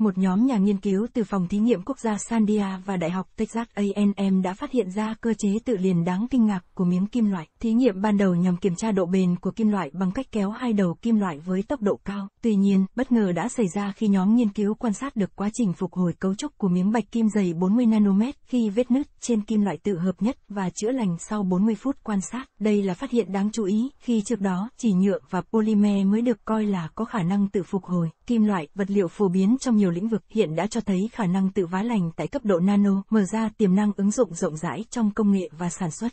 một nhóm nhà nghiên cứu từ phòng thí nghiệm quốc gia Sandia và Đại học Texas A&M đã phát hiện ra cơ chế tự liền đáng kinh ngạc của miếng kim loại. Thí nghiệm ban đầu nhằm kiểm tra độ bền của kim loại bằng cách kéo hai đầu kim loại với tốc độ cao. Tuy nhiên, bất ngờ đã xảy ra khi nhóm nghiên cứu quan sát được quá trình phục hồi cấu trúc của miếng bạch kim dày 40 nanomet khi vết nứt trên kim loại tự hợp nhất và chữa lành sau 40 phút quan sát. Đây là phát hiện đáng chú ý khi trước đó chỉ nhựa và polymer mới được coi là có khả năng tự phục hồi. Kim loại, vật liệu phổ biến trong nhiều nhiều lĩnh vực hiện đã cho thấy khả năng tự vá lành tại cấp độ nano mở ra tiềm năng ứng dụng rộng rãi trong công nghệ và sản xuất.